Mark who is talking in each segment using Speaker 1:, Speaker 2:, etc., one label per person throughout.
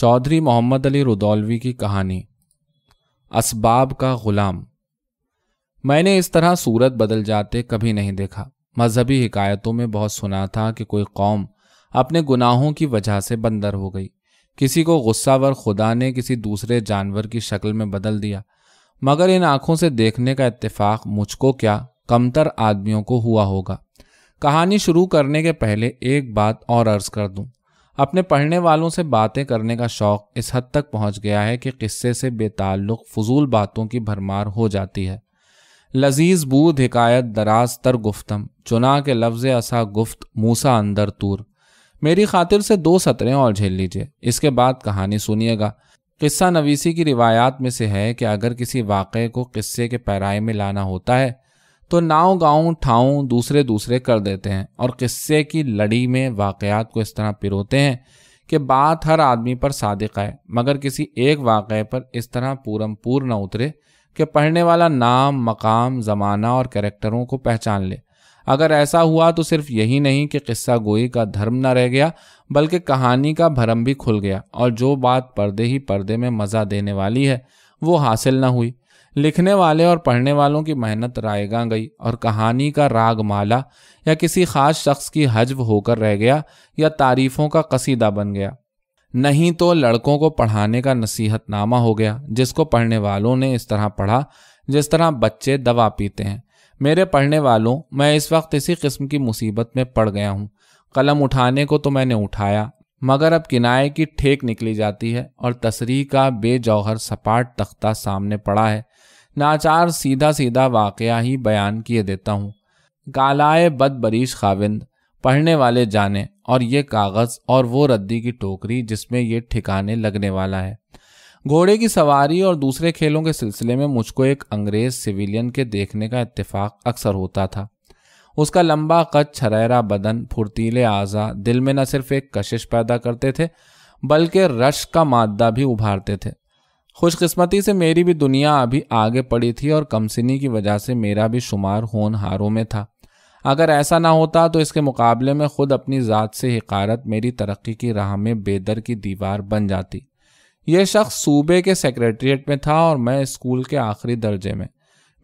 Speaker 1: चौधरी मोहम्मद अली रुदौलवी की कहानी असबाब का गुलाम मैंने इस तरह सूरत बदल जाते कभी नहीं देखा मजहबी हिकायतों में बहुत सुना था कि कोई कौम अपने गुनाहों की वजह से बंदर हो गई किसी को गुस्सावर खुदा ने किसी दूसरे जानवर की शक्ल में बदल दिया मगर इन आंखों से देखने का इत्तेफाक मुझको क्या कमतर आदमियों को हुआ होगा कहानी शुरू करने के पहले एक बात और अर्ज कर दूं अपने पढ़ने वालों से बातें करने का शौक इस हद तक पहुंच गया है कि किस्से से बेताल्लुक फजूल बातों की भरमार हो जाती है लजीज बूद हिकायत दराज तर गुफ्तम चुना के लफ्ज असा गुफ्त मूसा अंदर तूर मेरी खातिर से दो सतरें और झेल लीजिए इसके बाद कहानी सुनिएगा किस्सा नवीसी की रिवायात में से है कि अगर किसी वाक़े को किस्से के पैराए में लाना होता है तो नाव गाँव ठाऊं दूसरे दूसरे कर देते हैं और किस्से की लड़ी में वाक़ात को इस तरह पिरोते हैं कि बात हर आदमी पर सादिक आए मगर किसी एक वाक़े पर इस तरह पूरम पूर न उतरे कि पढ़ने वाला नाम मकाम ज़माना और कैरेक्टरों को पहचान ले अगर ऐसा हुआ तो सिर्फ यही नहीं कि किस्सा गोई का धर्म न रह गया बल्कि कहानी का भरम भी खुल गया और जो बात पर्दे ही पर्दे में मज़ा देने वाली है वो हासिल न हुई लिखने वाले और पढ़ने वालों की मेहनत रायगा गई और कहानी का राग माला या किसी खास शख्स की हजब होकर रह गया या तारीफों का कसीदा बन गया नहीं तो लड़कों को पढ़ाने का नसीहतनामा हो गया जिसको पढ़ने वालों ने इस तरह पढ़ा जिस तरह बच्चे दवा पीते हैं मेरे पढ़ने वालों मैं इस वक्त इसी किस्म की मुसीबत में पड़ गया हूँ कलम उठाने को तो मैंने उठाया मगर अब किनाए की ठेक निकली जाती है और तसरी का बेजौहर सपाट तख्ता सामने पड़ा है नाचार सीधा सीधा वाक़ ही बयान किए देता हूँ कालाए बदबरीश खाविंद पढ़ने वाले जाने और ये कागज़ और वो रद्दी की टोकरी जिसमें ये ठिकाने लगने वाला है घोड़े की सवारी और दूसरे खेलों के सिलसिले में मुझको एक अंग्रेज सिविलियन के देखने का इतफाक़ अक्सर होता था उसका लंबा कद छरैरा बदन फुर्तीले आज़ा दिल में न सिर्फ एक कशिश पैदा करते थे बल्कि रश का मादा भी उभारते थे खुशकस्मती से मेरी भी दुनिया अभी आगे पड़ी थी और कमसिनी की वजह से मेरा भी शुमार होनहारों में था अगर ऐसा ना होता तो इसके मुकाबले में खुद अपनी ज़ात से हकारत मेरी तरक्की की राह में बेदर की दीवार बन जाती यह शख्स सूबे के सेक्रेटरीट में था और मैं स्कूल के आखिरी दर्जे में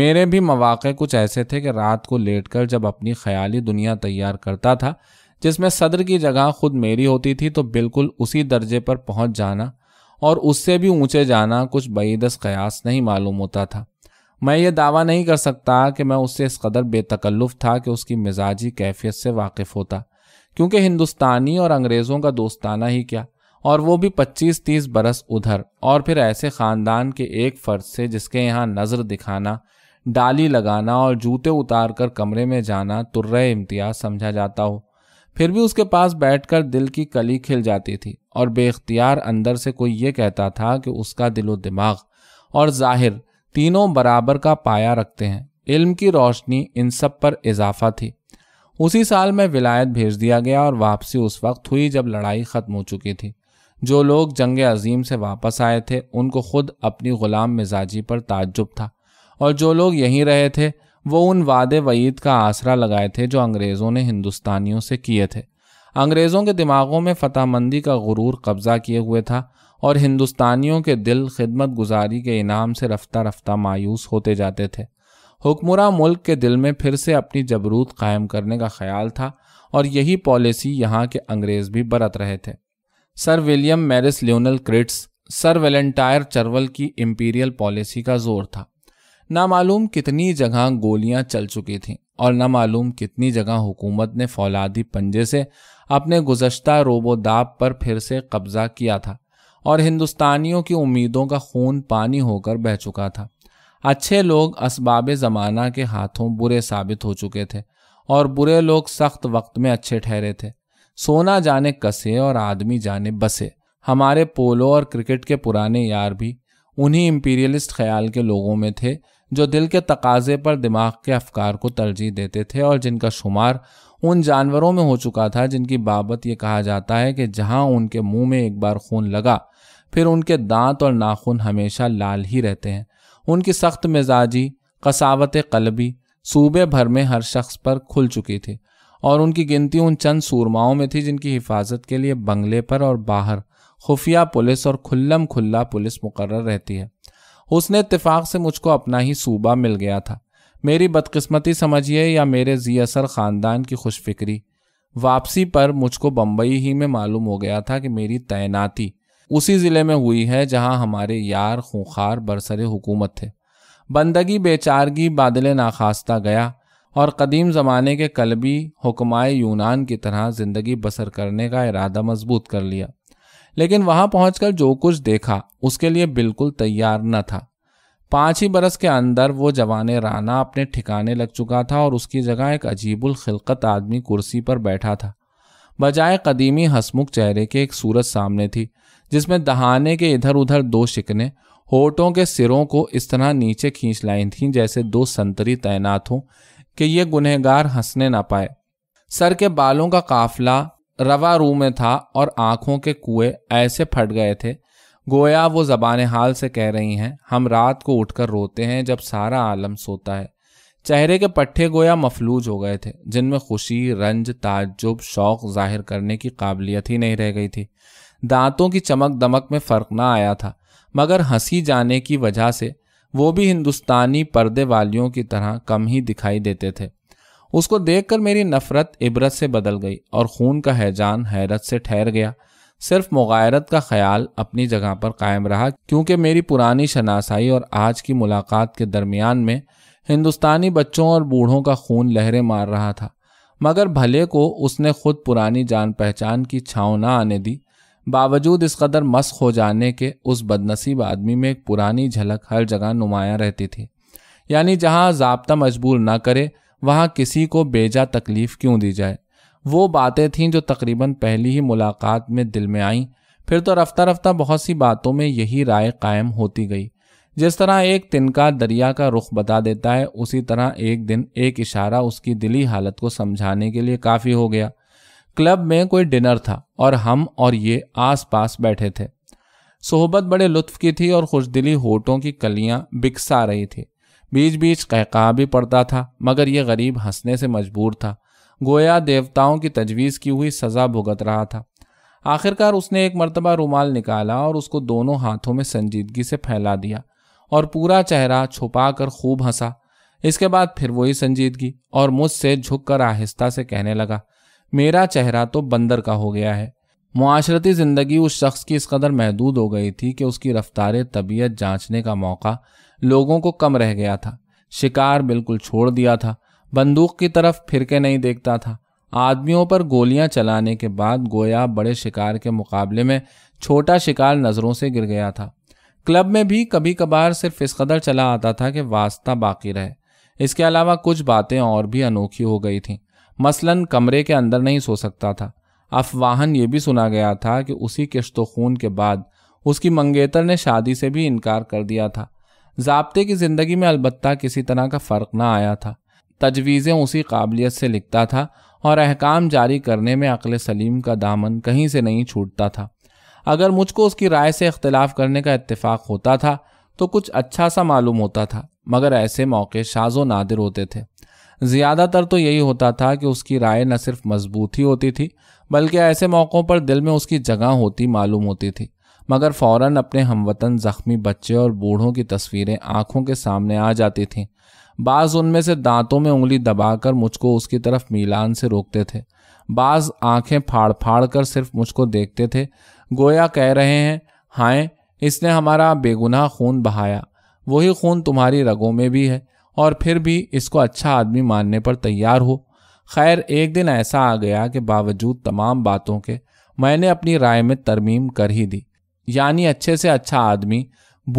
Speaker 1: मेरे भी मौाक़े कुछ ऐसे थे कि रात को लेट कर जब अपनी ख्याली दुनिया तैयार करता था जिसमें सदर की जगह खुद मेरी होती थी तो बिल्कुल उसी दर्जे पर पहुंच जाना और उससे भी ऊंचे जाना कुछ बईदस कयास नहीं मालूम होता था मैं ये दावा नहीं कर सकता कि मैं उससे इस कदर बेतकल्लुफ़ था कि उसकी मिजाजी कैफियत से वाकिफ़ होता क्योंकि हिंदुस्तानी और अंग्रेज़ों का दोस्ताना ही क्या और वो भी पच्चीस तीस बरस उधर और फिर ऐसे ख़ानदान के एक फ़र्द से जिसके यहाँ नज़र दिखाना डाली लगाना और जूते उतार कर कमरे में जाना तुर्र इम्तियाज समझा जाता हो फिर भी उसके पास बैठकर दिल की कली खिल जाती थी और बेख्तियार अंदर से कोई ये कहता था कि उसका दिलो दिमाग और जाहिर तीनों बराबर का पाया रखते हैं इल्म की रोशनी इन सब पर इजाफा थी उसी साल में विलायत भेज दिया गया और वापसी उस वक्त हुई जब लड़ाई ख़त्म हो चुकी थी जो लोग जंग अजीम से वापस आए थे उनको खुद अपनी ग़ुलाम मिजाजी पर ताज्जुब था और जो लोग यहीं रहे थे वो उन वादे वईद का आसरा लगाए थे जो अंग्रेज़ों ने हिंदुस्तानियों से किए थे अंग्रेज़ों के दिमागों में मंदी का गुरूर कब्ज़ा किए हुए था और हिंदुस्तानियों के दिल खिदमत गुजारी के इनाम से रफ्ता रफ्ता मायूस होते जाते थे हुक्मरान मुल्क के दिल में फिर से अपनी जबरूत कायम करने का ख्याल था और यही पॉलिसी यहाँ के अंग्रेज़ भी बरत रहे थे sir William Marris Lionel Curtis sir Valentine Chirol की इम्पीरियल पॉलिसी का जोर था नामालूम कितनी जगह गोलियां चल चुकी थीं और मालूम कितनी जगह हुकूमत ने फौलादी पंजे से अपने गुजश्ता रोबोदाब पर फिर से कब्जा किया था और हिंदुस्तानियों की उम्मीदों का खून पानी होकर बह चुका था अच्छे लोग इसबाब ज़माना के हाथों बुरे साबित हो चुके थे और बुरे लोग सख्त वक्त में अच्छे ठहरे थे सोना जाने कसे और आदमी जाने बसे हमारे पोलो और क्रिकेट के पुराने यार भी उन्हीं इम्पीरियलिस्ट ख्याल के लोगों में थे जो दिल के तकाजे पर दिमाग के अफकार को तरजीह देते थे और जिनका शुमार उन जानवरों में हो चुका था जिनकी बाबत ये कहा जाता है कि जहाँ उनके मुंह में एक बार खून लगा फिर उनके दांत और नाखून हमेशा लाल ही रहते हैं उनकी सख्त मिजाजी कसावत कलबी सूबे भर में हर शख्स पर खुल चुकी थी और उनकी गिनती उन चंद सूरमाओं में थी जिनकी हिफाजत के लिए बंगले पर और बाहर खुफिया पुलिस और खुल्लम खुल्ला पुलिस मुकर रहती है उसने इतफ़ाक़ से मुझको अपना ही सूबा मिल गया था मेरी बदकस्मती समझिए या मेरे जी असर ख़ानदान की खुश फिक्री वापसी पर मुझको बम्बई ही में मालूम हो गया था कि मेरी तैनाती उसी ज़िले में हुई है जहाँ हमारे यार खूंखार बरसर हुकूमत थे बंदगी बेचारगी बादल नाखास्ता गया और कदीम ज़माने के कलबी हुकमाय यूनान की तरह ज़िंदगी बसर करने का इरादा मजबूत कर लिया लेकिन वहां पहुंचकर जो कुछ देखा उसके लिए बिल्कुल तैयार न था पांच ही बरस के अंदर वो जवान राना अपने ठिकाने लग चुका था और उसकी जगह एक अजीबुल खिलकत आदमी कुर्सी पर बैठा था बजाय कदीमी हसमुख चेहरे के एक सूरत सामने थी जिसमें दहाने के इधर उधर दो शिकने होठों के सिरों को इस तरह नीचे खींच लाई थीं जैसे दो संतरी तैनात हों कि ये गुनहगार हंसने ना पाए सर के बालों का काफिला रवा रूह में था और आंखों के कुएं ऐसे फट गए थे गोया वो जबान हाल से कह रही हैं हम रात को उठकर रोते हैं जब सारा आलम सोता है चेहरे के पट्टे गोया मफलूज हो गए थे जिनमें खुशी रंज ताज्जुब शौक जाहिर करने की काबिलियत ही नहीं रह गई थी दांतों की चमक दमक में फ़र्क ना आया था मगर हंसी जाने की वजह से वो भी हिंदुस्तानी पर्दे वालियों की तरह कम ही दिखाई देते थे उसको देखकर मेरी नफरत इबरत से बदल गई और खून का हैजान हैरत से ठहर गया सिर्फ मुगायरत का ख्याल अपनी जगह पर कायम रहा क्योंकि मेरी पुरानी शनासाई और आज की मुलाकात के दरमियान में हिंदुस्तानी बच्चों और बूढ़ों का खून लहरें मार रहा था मगर भले को उसने खुद पुरानी जान पहचान की छाँव ना आने दी बावजूद इस कदर मस्क हो जाने के उस बदनसीब आदमी में एक पुरानी झलक हर जगह नुमाया रहती थी यानी जहाँ जबता मजबूर ना करे वहाँ किसी को बेजा तकलीफ क्यों दी जाए वो बातें थीं जो तकरीबन पहली ही मुलाकात में दिल में आईं फिर तो रफ्ता रफ्ता बहुत सी बातों में यही राय कायम होती गई जिस तरह एक तिनका दरिया का रुख बता देता है उसी तरह एक दिन एक इशारा उसकी दिली हालत को समझाने के लिए काफ़ी हो गया क्लब में कोई डिनर था और हम और ये आस पास बैठे थे सोहबत बड़े लुत्फ की थी और खुश दिली होठों की कलियां बिकसा रही थी बीच बीच कहका भी पड़ता था मगर यह गरीब हंसने से मजबूर था गोया देवताओं की तजवीज़ की हुई सज़ा भुगत रहा था आखिरकार उसने एक मरतबा रुमाल निकाला और उसको दोनों हाथों में संजीदगी से फैला दिया और पूरा चेहरा छुपा कर खूब हंसा इसके बाद फिर वही संजीदगी और मुझसे झुक कर आहिस्ता से कहने लगा मेरा चेहरा तो बंदर का हो गया है माशरती ज़िंदगी उस शख्स की इस कदर महदूद हो गई थी कि उसकी रफ्तार तबीयत जांचने का मौका लोगों को कम रह गया था शिकार बिल्कुल छोड़ दिया था बंदूक की तरफ फिर के नहीं देखता था आदमियों पर गोलियां चलाने के बाद गोया बड़े शिकार के मुकाबले में छोटा शिकार नज़रों से गिर गया था क्लब में भी कभी कभार सिर्फ इस कदर चला आता था कि वास्ता बाकी रहे इसके अलावा कुछ बातें और भी अनोखी हो गई थीं मसलन कमरे के अंदर नहीं सो सकता था अफवाहन ये भी सुना गया था कि उसी किश्त खून के बाद उसकी मंगेतर ने शादी से भी इनकार कर दिया था जबते की ज़िंदगी में अलबत् किसी तरह का फ़र्क ना आया था तजवीज़ें उसी काबिलियत से लिखता था और अहकाम जारी करने में अकल सलीम का दामन कहीं से नहीं छूटता था अगर मुझको उसकी राय से अख्तिलाफ़ करने का इतफ़ाक़ होता था तो कुछ अच्छा सा मालूम होता था मगर ऐसे मौके शाजो नादिर होते थे ज़्यादातर तो यही होता था कि उसकी राय न सिर्फ मजबूत ही होती थी बल्कि ऐसे मौक़ों पर दिल में उसकी जगह होती मालूम होती थी मगर फौरन अपने हमवतन जख्मी बच्चे और बूढ़ों की तस्वीरें आंखों के सामने आ जाती थीं बाज उनमें से दांतों में उंगली दबाकर मुझको उसकी तरफ मिलान से रोकते थे बाज आंखें फाड़ फाड़ कर सिर्फ मुझको देखते थे गोया कह रहे हैं हाय इसने हमारा बेगुनाह खून बहाया वही खून तुम्हारी रगों में भी है और फिर भी इसको अच्छा आदमी मानने पर तैयार हो खैर एक दिन ऐसा आ गया कि बावजूद तमाम बातों के मैंने अपनी राय में तरमीम कर ही दी यानी अच्छे से अच्छा आदमी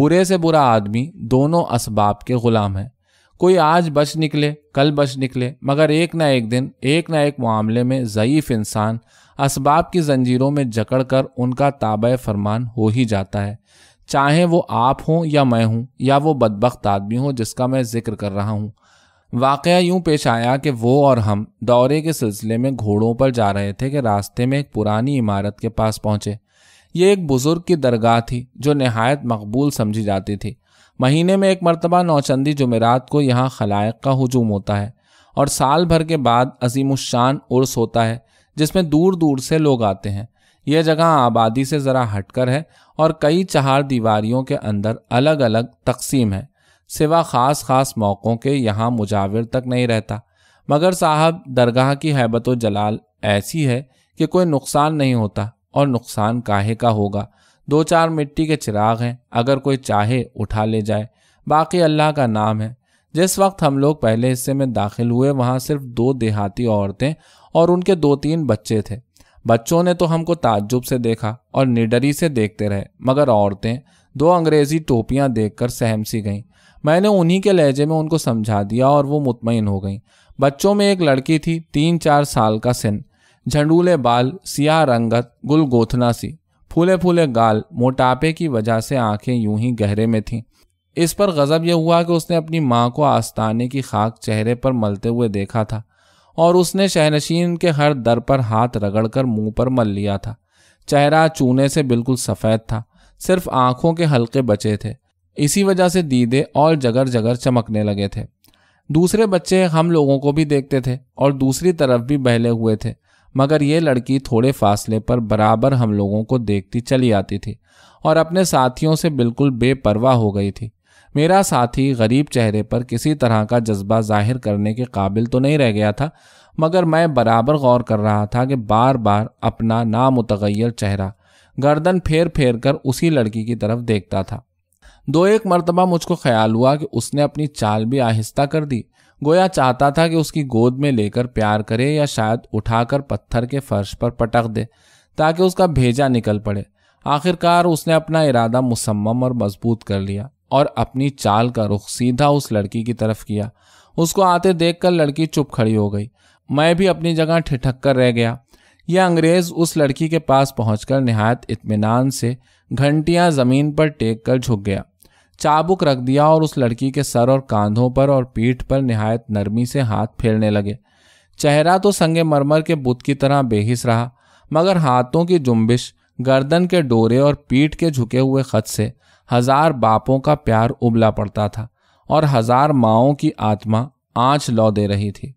Speaker 1: बुरे से बुरा आदमी दोनों इसबाब के ग़ुलाम हैं कोई आज बच निकले कल बच निकले मगर एक ना एक दिन एक ना एक मामले में ज़यीफ़ इंसान इसबाब की जंजीरों में जकड़ कर उनका ताब फरमान हो ही जाता है चाहे वो आप हों या मैं हूँ या वो बदबक आदमी हो जिसका मैं जिक्र कर रहा हूँ वाक़ यूं पेश आया कि वो और हम दौरे के सिलसिले में घोड़ों पर जा रहे थे कि रास्ते में एक पुरानी इमारत के पास पहुँचे ये एक बुजुर्ग की दरगाह थी जो नहायत मकबूल समझी जाती थी महीने में एक मरतबा नौचंदी जमेरात को यहाँ खलायक का हजूम होता है और साल भर के बाद अजीमुशान उर्स होता है जिसमें दूर दूर से लोग आते हैं यह जगह आबादी से ज़रा हटकर है और कई चार दीवारियों के अंदर अलग अलग तकसीम है सिवा ख़ास ख़ास मौक़ों के यहाँ मुजाविर तक नहीं रहता मगर साहब दरगाह की हैबत जलाल ऐसी है कि कोई नुकसान नहीं होता और नुकसान काहे का होगा दो चार मिट्टी के चिराग हैं अगर कोई चाहे उठा ले जाए बाकी अल्लाह का नाम है जिस वक्त हम लोग पहले हिस्से में दाखिल हुए वहाँ सिर्फ दो देहाती औरतें और उनके दो तीन बच्चे थे बच्चों ने तो हमको ताज्जुब से देखा और निडरी से देखते रहे मगर औरतें दो अंग्रेज़ी टोपियाँ देखकर सहम सी गईं मैंने उन्हीं के लहजे में उनको समझा दिया और वो मुतमिन हो गईं बच्चों में एक लड़की थी तीन चार साल का सिन झंडूले बाल सियाह रंगत गुल गोथना सी फूले फूले गाल मोटापे की वजह से आंखें यूं ही गहरे में थीं इस पर गज़ब यह हुआ कि उसने अपनी माँ को आस्ताने की खाक चेहरे पर मलते हुए देखा था और उसने शहनशीन के हर दर पर हाथ रगड़कर मुंह पर मल लिया था चेहरा चूने से बिल्कुल सफ़ेद था सिर्फ आंखों के हल्के बचे थे इसी वजह से दीदे और जगर जगर चमकने लगे थे दूसरे बच्चे हम लोगों को भी देखते थे और दूसरी तरफ भी बहले हुए थे मगर ये लड़की थोड़े फासले पर बराबर हम लोगों को देखती चली आती थी और अपने साथियों से बिल्कुल बेपरवाह हो गई थी मेरा साथी गरीब चेहरे पर किसी तरह का जज्बा जाहिर करने के काबिल तो नहीं रह गया था मगर मैं बराबर गौर कर रहा था कि बार बार अपना नामुतगैर चेहरा गर्दन फेर फेर कर उसी लड़की की तरफ देखता था दो एक मरतबा मुझको ख्याल हुआ कि उसने अपनी चाल भी आहिस्ता कर दी गोया चाहता था कि उसकी गोद में लेकर प्यार करे या शायद उठाकर पत्थर के फर्श पर पटक दे ताकि उसका भेजा निकल पड़े आखिरकार उसने अपना इरादा मुसम्म और मजबूत कर लिया और अपनी चाल का रुख सीधा उस लड़की की तरफ किया उसको आते देखकर लड़की चुप खड़ी हो गई मैं भी अपनी जगह ठिठक कर रह गया यह अंग्रेज उस लड़की के पास पहुंचकर निहायत इत्मीनान से घंटियां जमीन पर टेक कर झुक गया चाबुक रख दिया और उस लड़की के सर और कांधों पर और पीठ पर निहायत नरमी से हाथ फेरने लगे चेहरा तो संगे मरमर के बुत की तरह बेहिस रहा मगर हाथों की जुम्बिश गर्दन के डोरे और पीठ के झुके हुए खत से हजार बापों का प्यार उबला पड़ता था और हजार माओं की आत्मा आँच लौ दे रही थी